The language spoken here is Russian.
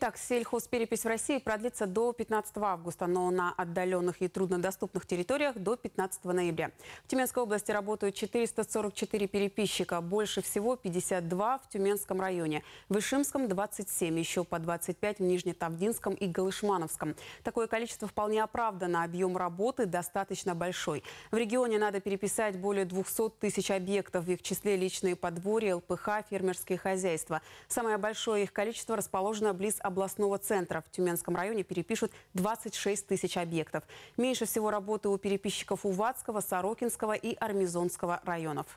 Итак, сельхозперепись в России продлится до 15 августа, но на отдаленных и труднодоступных территориях до 15 ноября. В Тюменской области работают 444 переписчика, больше всего 52 в Тюменском районе, в Ишимском 27, еще по 25 в Нижнетавдинском и Галышмановском. Такое количество вполне оправдано, объем работы достаточно большой. В регионе надо переписать более 200 тысяч объектов, в их числе личные подворья, ЛПХ, фермерские хозяйства. Самое большое их количество расположено близ областного центра. В Тюменском районе перепишут 26 тысяч объектов. Меньше всего работы у переписчиков Увадского, Сорокинского и Армизонского районов.